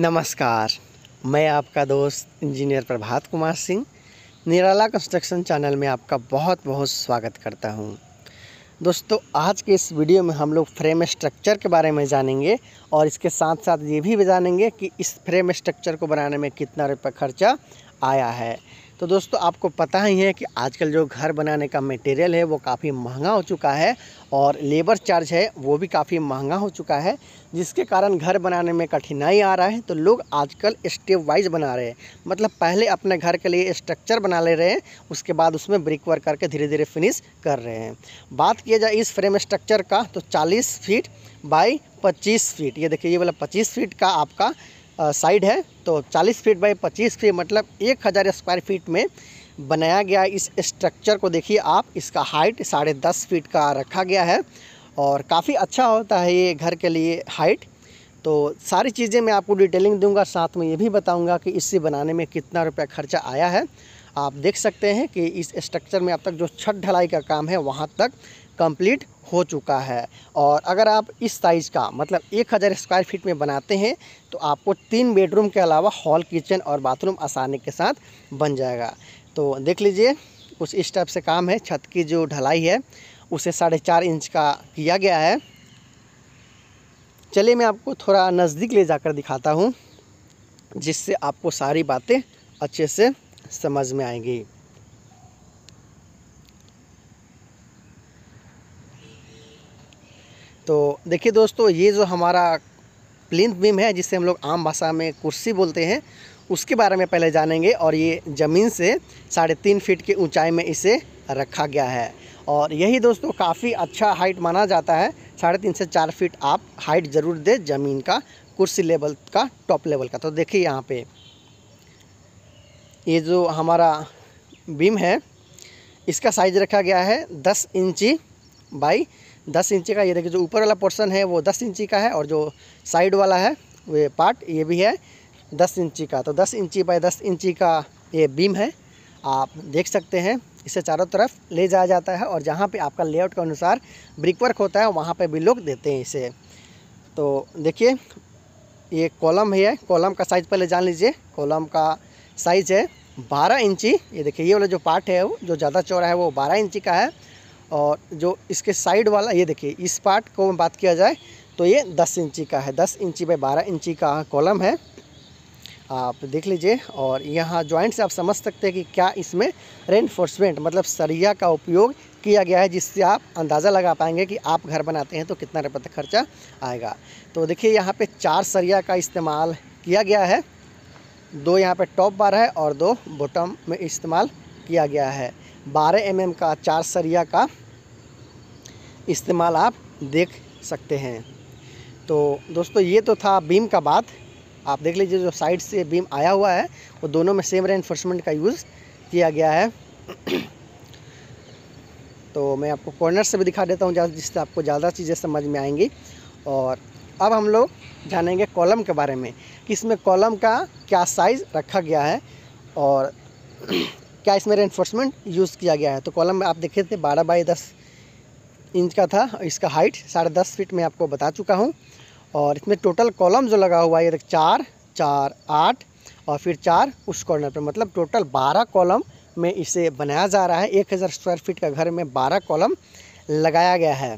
नमस्कार मैं आपका दोस्त engineer Prabhat Kumar Singh Nirala construction channel में आपका बहुत बहुत स्वागत करता हूं। दोस्तों आज के इस वीडियो में हम लोग फ्रेम स्ट्रक्चर के बारे में जानेंगे और इसके साथ साथ ये भी जानेंगे कि इस फ्रेम स्ट्रक्चर को बनाने में कितना रुपये खर्चा आया है तो दोस्तों आपको पता ही है कि आजकल जो घर बनाने का मटेरियल है वो काफ़ी महंगा हो चुका है और लेबर चार्ज है वो भी काफ़ी महंगा हो चुका है जिसके कारण घर बनाने में कठिनाई आ रहा है तो लोग आजकल स्टेप वाइज बना रहे हैं मतलब पहले अपने घर के लिए स्ट्रक्चर बना ले रहे हैं उसके बाद उसमें ब्रिक वर्क करके धीरे धीरे फिनिश कर रहे हैं बात किया जाए इस फ्रेम स्ट्रक्चर का तो चालीस फीट बाई पच्चीस फीट ये देखिए ये वाला पच्चीस फीट का आपका साइड है तो 40 फीट बाई 25 फीट मतलब 1000 स्क्वायर फीट में बनाया गया इस स्ट्रक्चर को देखिए आप इसका हाइट साढ़े दस फीट का रखा गया है और काफ़ी अच्छा होता है ये घर के लिए हाइट तो सारी चीज़ें मैं आपको डिटेलिंग दूंगा साथ में ये भी बताऊंगा कि इससे बनाने में कितना रुपया खर्चा आया है आप देख सकते हैं कि इस स्ट्रक्चर में अब तक जो छत ढलाई का काम है वहाँ तक कंप्लीट हो चुका है और अगर आप इस साइज़ का मतलब एक हज़ार स्क्वायर फीट में बनाते हैं तो आपको तीन बेडरूम के अलावा हॉल किचन और बाथरूम आसानी के साथ बन जाएगा तो देख लीजिए कुछ इस टाइप से काम है छत की जो ढलाई है उसे साढ़े चार इंच का किया गया है चलिए मैं आपको थोड़ा नज़दीक ले जाकर दिखाता हूँ जिससे आपको सारी बातें अच्छे से समझ में आएंगी तो देखिए दोस्तों ये जो हमारा प्लिंथ बीम है जिसे हम लोग आम भाषा में कुर्सी बोलते हैं उसके बारे में पहले जानेंगे और ये ज़मीन से साढ़े तीन फीट की ऊंचाई में इसे रखा गया है और यही दोस्तों काफ़ी अच्छा हाइट माना जाता है साढ़े तीन से चार फीट आप हाइट ज़रूर दें ज़मीन का कुर्सी लेवल का टॉप लेवल का तो देखिए यहाँ पे ये जो हमारा बीम है इसका साइज रखा गया है दस इंची बाई दस इंची का ये देखिए जो ऊपर वाला पोर्सन है वो दस इंची का है और जो साइड वाला है वे पार्ट ये भी है दस इंची का तो दस इंची बाय दस इंची का ये बीम है आप देख सकते हैं इसे चारों तरफ ले जाया जाता है और जहाँ पे आपका लेआउट के अनुसार ब्रिक वर्क होता है वहाँ पे भी लोग देते हैं इसे तो देखिए ये कॉलम है कॉलम का साइज़ पहले जान लीजिए कॉलम का साइज़ है बारह इंची ये देखिए ये वाला जो पार्ट है वो जो ज़्यादा चौड़ा है वो बारह इंची का है और जो इसके साइड वाला ये देखिए इस पार्ट को बात किया जाए तो ये दस इंची का है दस इंची बाई बारह इंची का कॉलम है आप देख लीजिए और यहाँ जॉइंट से आप समझ सकते हैं कि क्या इसमें रेनफोर्समेंट मतलब सरिया का उपयोग किया गया है जिससे आप अंदाज़ा लगा पाएंगे कि आप घर बनाते हैं तो कितना रुपये तक खर्चा आएगा तो देखिए यहाँ पे चार सरिया का इस्तेमाल किया गया है दो यहाँ पे टॉप बार है और दो बॉटम में इस्तेमाल किया गया है बारह एम mm का चार सरिया का इस्तेमाल आप देख सकते हैं तो दोस्तों ये तो था बीम का बात आप देख लीजिए जो साइड से बीम आया हुआ है वो दोनों में सेम रेनफोर्समेंट का यूज़ किया गया है तो मैं आपको कॉर्नर से भी दिखा देता हूँ जिससे आपको ज़्यादा चीज़ें समझ में आएंगी और अब हम लोग जानेंगे कॉलम के बारे में कि इसमें कॉलम का क्या साइज़ रखा गया है और क्या इसमें रेनफोर्समेंट यूज़ किया गया है तो कॉलम आप देखे थे बारह बाई दस इंच का था इसका हाइट साढ़े दस फीट मैं आपको बता चुका हूँ और इसमें टोटल कॉलम जो लगा हुआ है ये चार चार आठ और फिर चार उस कॉर्नर पर मतलब टोटल बारह कॉलम में इसे बनाया जा रहा है एक हज़ार स्क्वायर फीट का घर में बारह कॉलम लगाया गया है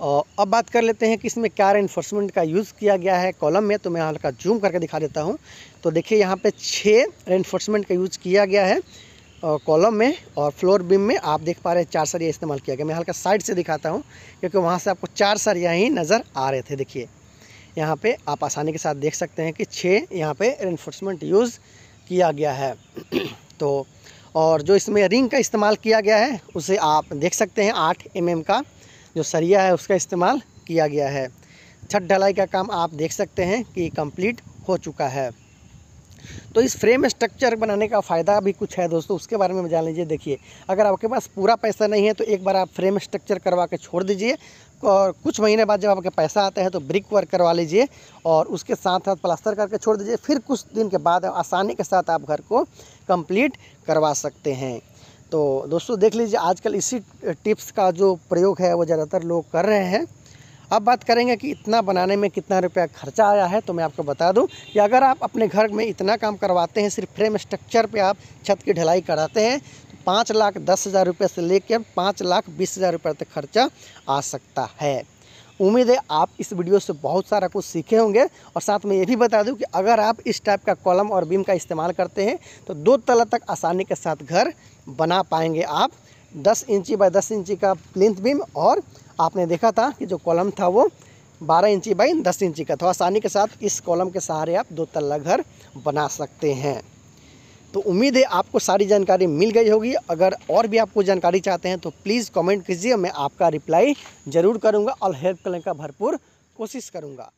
और अब बात कर लेते हैं कि इसमें क्या रेनफोर्समेंट का यूज़ किया गया है कॉलम में तो मैं हल्का जूम करके दिखा देता हूँ तो देखिए यहाँ पे छः रेनफोर्समेंट का यूज़ किया गया है कॉलम में और फ्लोर बीम में आप देख पा रहे हैं चार सरिया इस्तेमाल किया गया मैं हल्का साइड से दिखाता हूँ क्योंकि वहाँ से आपको चार सरिया ही नज़र आ रहे थे देखिए यहाँ पे आप आसानी के साथ देख सकते हैं कि छः यहाँ पे इन्फोर्समेंट यूज़ किया गया है तो और जो इसमें रिंग का इस्तेमाल किया गया है उसे आप देख सकते हैं आठ एम mm का जो सरिया है उसका इस्तेमाल किया गया है छत ढलाई का काम आप देख सकते हैं कि कंप्लीट हो चुका है तो इस फ्रेम स्ट्रक्चर बनाने का फ़ायदा भी कुछ है दोस्तों उसके बारे में जान लीजिए देखिए अगर आपके पास पूरा पैसा नहीं है तो एक बार आप फ्रेम स्ट्रक्चर करवा के छोड़ दीजिए और कुछ महीने बाद जब आपके पैसा आता है तो ब्रिक वर्क करवा लीजिए और उसके साथ साथ प्लास्टर करके छोड़ दीजिए फिर कुछ दिन के बाद आसानी के साथ आप घर को कम्प्लीट करवा सकते हैं तो दोस्तों देख लीजिए आजकल इसी टिप्स का जो प्रयोग है वो ज़्यादातर लोग कर रहे हैं अब बात करेंगे कि इतना बनाने में कितना रुपया खर्चा आया है तो मैं आपको बता दूं कि अगर आप अपने घर में इतना काम करवाते हैं सिर्फ फ्रेम स्ट्रक्चर पे आप छत की ढलाई कराते हैं तो पाँच लाख दस हज़ार रुपये से लेकर पाँच लाख बीस हज़ार रुपये तक खर्चा आ सकता है उम्मीद है आप इस वीडियो से बहुत सारा कुछ सीखे होंगे और साथ में ये भी बता दूँ कि अगर आप इस टाइप का कॉलम और बीम का इस्तेमाल करते हैं तो दो तला तक आसानी के साथ घर बना पाएंगे आप दस इंची बाई दस इंची का प्लिंथ बीम और आपने देखा था कि जो कॉलम था वो बारह इंची बाई दस इंची का था तो आसानी के साथ इस कॉलम के सहारे आप दो तला घर बना सकते हैं तो उम्मीद है आपको सारी जानकारी मिल गई होगी अगर और भी आपको जानकारी चाहते हैं तो प्लीज़ कमेंट कीजिए मैं आपका रिप्लाई ज़रूर करूँगा और हेल्प करने का भरपूर कोशिश करूँगा